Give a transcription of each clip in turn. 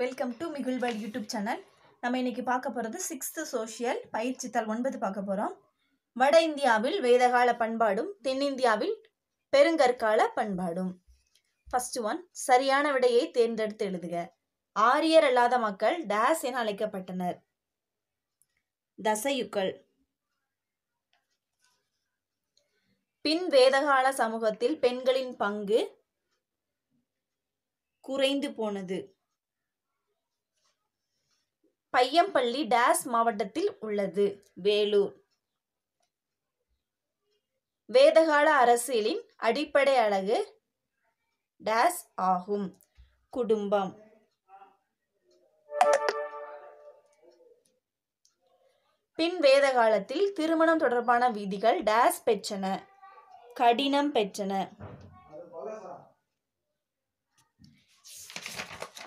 welcome to மிகுல்வேல் YouTube channel நம்ம இன்னைக்கு பார்க்க போகிறது சிக்ஸ்த்து சோஷியல் பயிற்சித்தாள் ஒன்பது பார்க்க போகிறோம் வட இந்தியாவில் வேதகால பண்பாடும் தென்னிந்தியாவில் பெருங்கற்கால பண்பாடும் ஃபர்ஸ்ட் ஒன் சரியான விடையை தேர்ந்தெடுத்து எழுதுக ஆரியர் அல்லாத மக்கள் டேஸ் என அழைக்கப்பட்டனர் தசையுக்கள் பின் வேதகால சமூகத்தில் பெண்களின் பங்கு குறைந்து போனது பையம்பள்ளி டேஸ் மாவட்டத்தில் உள்ளது வேலூர் வேதகால அரசியலின் அடிப்படை அழகு டேஸ் ஆகும் குடும்பம் பின் வேத காலத்தில் திருமணம் தொடர்பான விதிகள் டேஸ் பெற்றன கடினம் பெற்றன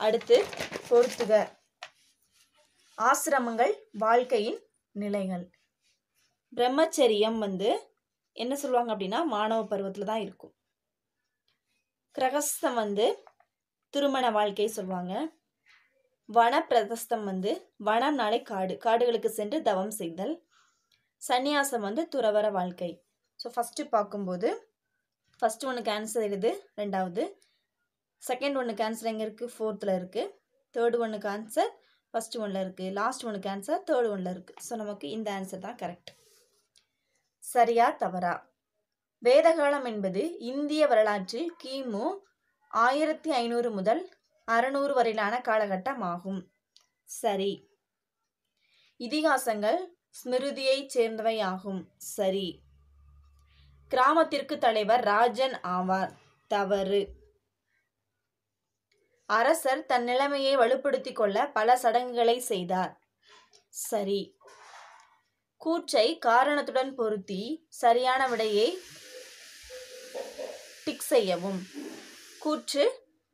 அடுத்து பொருத்துக ஆசிரமங்கள் வாழ்க்கையின் நிலைகள் பிரம்மச்சரியம் வந்து என்ன சொல்லுவாங்க அப்படின்னா மாணவ பருவத்தில் தான் இருக்கும் கிரகஸ்தம் வந்து திருமண வாழ்க்கை சொல்லுவாங்க வனப்பிரதஸ்தம் வந்து வனம்னாலே காடு காடுகளுக்கு சென்று தவம் செய்தல் சன்னியாசம் வந்து துறவர வாழ்க்கை ஸோ ஃபஸ்ட்டு பார்க்கும்போது ஃபஸ்ட்டு ஒன்று கேன்சர் எழுது ரெண்டாவது செகண்ட் ஒன்று கேன்சர் எங்கே இருக்குது ஃபோர்த்தில் இருக்குது தேர்டு ஒன்று கேன்சர் ஃபஸ்ட்டு ஒன்ல இருக்குது லாஸ்ட் ஒனுக்கு ஆன்சர் தேர்ட் ஒனில் இருக்குது ஸோ நமக்கு இந்த ஆன்சர் தான் கரெக்ட் சரியா தவறா வேதகாலம் என்பது இந்திய வரலாற்றில் கிமு ஆயிரத்தி ஐநூறு முதல் அறநூறு வரையிலான காலகட்டம் ஆகும் சரி இதிகாசங்கள் ஸ்மிருதியைச் சேர்ந்தவை ஆகும் சரி கிராமத்திற்கு தலைவர் ராஜன் ஆவார் தவறு அரசர் தன் நிலைமையை வலுப்படுத்திக் கொள்ள பல சடங்குகளை செய்தார் சரி கூற்றை காரணத்துடன் பொருத்தி சரியான விடையை டிக் செய்யவும் கூற்று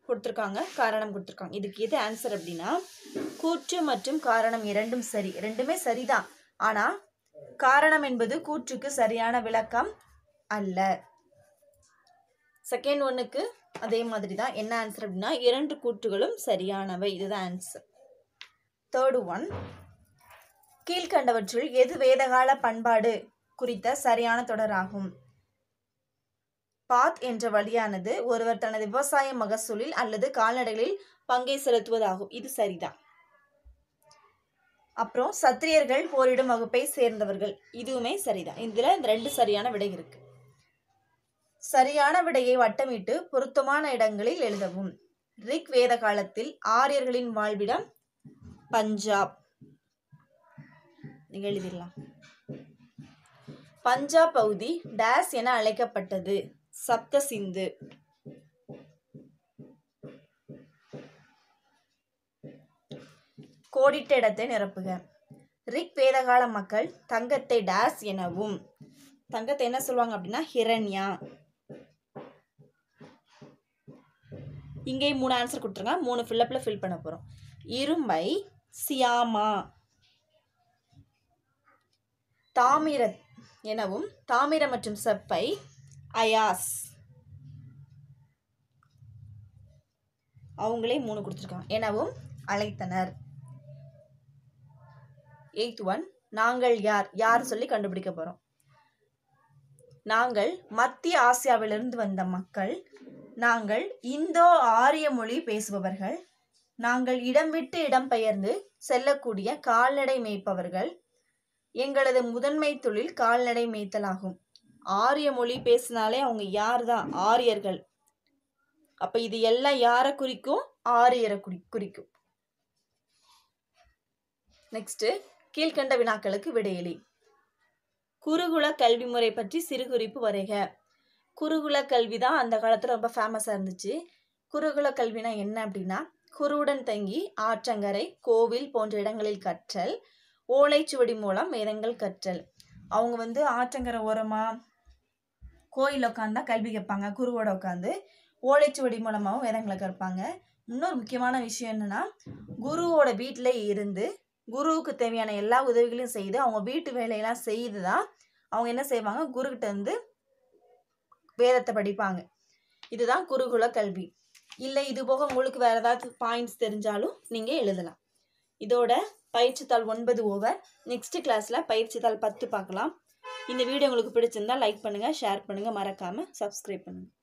கொடுத்துருக்காங்க காரணம் கொடுத்துருக்காங்க இதுக்கு எது ஆன்சர் அப்படின்னா கூற்று மற்றும் காரணம் இரண்டும் சரி ரெண்டுமே சரிதான் ஆனால் காரணம் என்பது கூற்றுக்கு சரியான விளக்கம் அல்ல செகண்ட் ஒன்றுக்கு அதே மாதிரி தான் என்ன ஆன்சர் அப்படின்னா இரண்டு கூற்றுகளும் சரியானவை இதுதான் ஆன்சர் தேர்டு ஒன் கீழ்கண்டவற்றில் எது வேதகால பண்பாடு குறித்த சரியான தொடராகும் பாத் என்ற வழியானது ஒருவர் தனது விவசாய மகசூலில் அல்லது கால்நடைகளில் பங்கை செலுத்துவதாகும் இது சரிதான் அப்புறம் சத்திரியர்கள் போரிடும் வகுப்பை சேர்ந்தவர்கள் இதுவுமே சரிதான் இதில் இந்த ரெண்டு சரியான விடை இருக்குது சரியான விடையை வட்டமிட்டு பொருத்தமான இடங்களில் எழுதவும் ரிக் வேத காலத்தில் ஆரியர்களின் வாழ்விடம் பஞ்சாப் நீங்கள் எழுதிடலாம் பஞ்சாப் பகுதி டேஸ் என அழைக்கப்பட்டது சப்த சிந்து கோடிட்ட இடத்தை நிரப்புக ரிக் வேதகால மக்கள் தங்கத்தை டேஸ் எனவும் தங்கத்தை என்ன சொல்லுவாங்க அப்படின்னா ஹிரண்யா இங்கேயும் மூணு ஆன்சர் கொடுத்துருங்க மூணு ஃபில்லப்பில் ஃபில் பண்ண போகிறோம் இரும்பை சியாமா தாமிர எனவும் தாமிர மற்றும் செப்பை அயாஸ் அவங்களே மூணு கொடுத்துருக்காங்க எனவும் அழைத்தனர் எயித் ஒன் நாங்கள் யார் யார் சொல்லி கண்டுபிடிக்க போகிறோம் நாங்கள் மத்திய ஆசியாவிலிருந்து வந்த மக்கள் நாங்கள் இந்தோ ஆரிய மொழி பேசுபவர்கள் நாங்கள் இடம் விட்டு இடம் பெயர்ந்து செல்லக்கூடிய கால்நடை மேய்ப்பவர்கள் எங்களது முதன்மை தொழில் கால்நடை மேய்த்தலாகும் ஆரிய மொழி பேசினாலே அவங்க யார் தான் ஆரியர்கள் அப்போ இது எல்லாம் யாரை குறிக்கும் ஆரியரை குறி குறிக்கும் நெக்ஸ்ட்டு கீழ்கண்ட வினாக்களுக்கு விடையளி குருகுல கல்வி முறை பற்றி சிறுகுறிப்பு வரைக குருகுல கல்வி தான் அந்த காலத்தில் ரொம்ப ஃபேமஸாக இருந்துச்சு குருகுல கல்வினா என்ன அப்படின்னா குருவுடன் தங்கி ஆற்றங்கரை கோவில் போன்ற இடங்களில் கற்றல் ஓலைச்சுவடி மூலம் வேதங்கள் கற்றல் அவங்க வந்து ஆற்றங்கரை ஓரமாக கோயில் உட்காந்து கல்வி கேட்பாங்க குருவோட உட்காந்து ஓலைச்சுவடி மூலமாகவும் வேதங்களை கற்பாங்க இன்னொரு முக்கியமான விஷயம் என்னென்னா குருவோட வீட்டில் இருந்து குருவுக்கு தேவையான எல்லா உதவிகளையும் செய்து அவங்க வீட்டு வேலையெல்லாம் செய்து தான் அவங்க என்ன செய்வாங்க குருக்கிட்ட வந்து வேதத்தை படிப்பாங்க இதுதான் குருகுல கல்வி இல்லை இது போக உங்களுக்கு வேறு ஏதாவது பாயிண்ட்ஸ் தெரிஞ்சாலும் நீங்கள் எழுதலாம் இதோட பயிற்சி தாள் ஒன்பது ஓவர் நெக்ஸ்ட் கிளாஸில் பயிற்சி தாள் பத்து பார்க்கலாம் இந்த வீடியோ உங்களுக்கு பிடிச்சிருந்தா லைக் பண்ணுங்கள் ஷேர் பண்ணுங்கள் மறக்காமல் சப்ஸ்கிரைப் பண்ணுங்கள்